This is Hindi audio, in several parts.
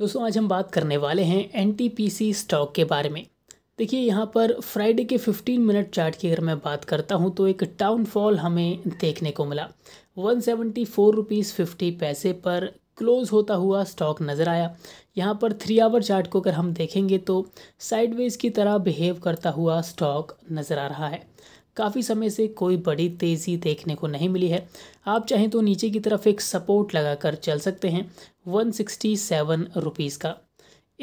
दोस्तों आज हम बात करने वाले हैं एन स्टॉक के बारे में देखिए यहाँ पर फ्राइडे के 15 मिनट चार्ट की अगर मैं बात करता हूँ तो एक डाउनफॉल हमें देखने को मिला one seventy four rupees fifty पैसे पर क्लोज़ होता हुआ स्टॉक नज़र आया यहाँ पर थ्री आवर चार्ट को अगर हम देखेंगे तो साइडवेज की तरह बिहेव करता हुआ स्टॉक नज़र आ रहा है काफ़ी समय से कोई बड़ी तेज़ी देखने को नहीं मिली है आप चाहें तो नीचे की तरफ एक सपोर्ट लगाकर चल सकते हैं वन सिक्सटी सेवन रुपीज़ का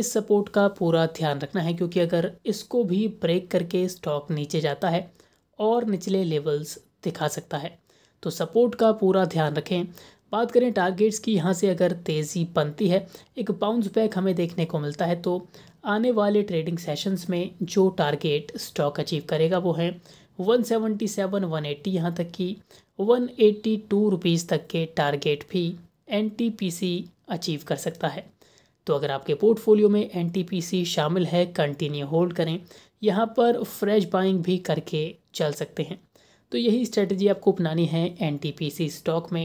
इस सपोर्ट का पूरा ध्यान रखना है क्योंकि अगर इसको भी ब्रेक करके स्टॉक नीचे जाता है और निचले लेवल्स दिखा सकता है तो सपोर्ट का पूरा ध्यान रखें बात करें टारगेट्स की यहाँ से अगर तेज़ी बनती है एक बाउंस बैक हमें देखने को मिलता है तो आने वाले ट्रेडिंग सेशंस में जो टारगेट स्टॉक अचीव करेगा वो है 177, 180 यहाँ तक की 182 रुपीज़ तक के टारगेट भी एन अचीव कर सकता है तो अगर आपके पोर्टफोलियो में एन शामिल है कंटिन्यू होल्ड करें यहाँ पर फ्रेश बाइंग भी करके चल सकते हैं तो यही स्ट्रेटजी आपको अपनानी है एन स्टॉक में